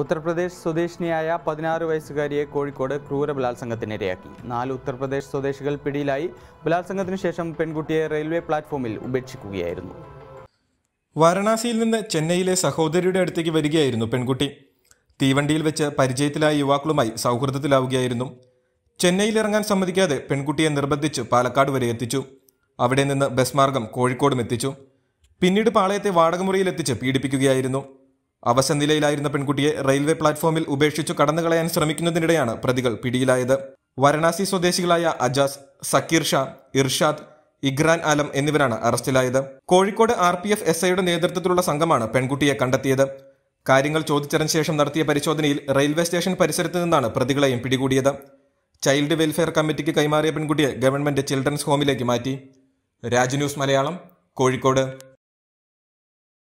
ഉത്തർപ്രദേശ് സ്വദേശിനിയായ പതിനാറ് വയസ്സുകാരിയെ കോഴിക്കോട് ക്രൂര ബലാത്സംഗത്തിനിരയാക്കി നാല് ഉത്തർപ്രദേശ് സ്വദേശികൾ പിടിയിലായി ബലാത്സംഗത്തിനു ശേഷം പെൺകുട്ടിയെ റെയിൽവേ പ്ലാറ്റ്ഫോമിൽ ഉപേക്ഷിക്കുകയായിരുന്നു വാരണാസിയിൽ നിന്ന് ചെന്നൈയിലെ സഹോദരിയുടെ അടുത്തേക്ക് വരികയായിരുന്നു പെൺകുട്ടി തീവണ്ടിയിൽ വെച്ച് പരിചയത്തിലായ യുവാക്കളുമായി സൗഹൃദത്തിലാവുകയായിരുന്നു ചെന്നൈയിൽ ഇറങ്ങാൻ സമ്മതിക്കാതെ പെൺകുട്ടിയെ നിർബന്ധിച്ച് പാലക്കാട് വരെ എത്തിച്ചു അവിടെ നിന്ന് ബസ് മാർഗം കോഴിക്കോടും എത്തിച്ചു പിന്നീട് പാളയത്തെ വാടകമുറിയിൽ എത്തിച്ച് പീഡിപ്പിക്കുകയായിരുന്നു നിലയിലായിരുന്ന പെൺകുട്ടിയെ റെയിൽവേ പ്ലാറ്റ്ഫോമിൽ ഉപേക്ഷിച്ചു കടന്നുകളയാൻ ശ്രമിക്കുന്നതിനിടെയാണ് പ്രതികൾ പിടിയിലായത് വാരണാസി സ്വദേശികളായ അജാസ് സക്കീർ ഷാ ഇർഷാദ് ഇഗ്രാൻ ആലം എന്നിവരാണ് അറസ്റ്റിലായത് Kozhikode R P F S ഐയുടെ നേതൃത്വത്തിലുള്ള സംഘമാണ് പെൺകുട്ടിയെ കണ്ടെത്തിയത് കാര്യങ്ങൾ ചോദിച്ചതിന് ശേഷം നടത്തിയ പരിശോധനയിൽ റെയിൽവേ സ്റ്റേഷൻ പരിസരത്ത് നിന്നാണ് പ്രതികളെയും പിടികൂടിയത് ചൈൽഡ് വെൽഫെയർ കമ്മിറ്റിക്ക് കൈമാറിയ പെൺകുട്ടിയെ ഗവൺമെന്റ് ചിൽഡ്രൻസ് ഹോമിലേക്ക് മാറ്റി രാജ്യന്യൂസ് മലയാളം കോഴിക്കോട്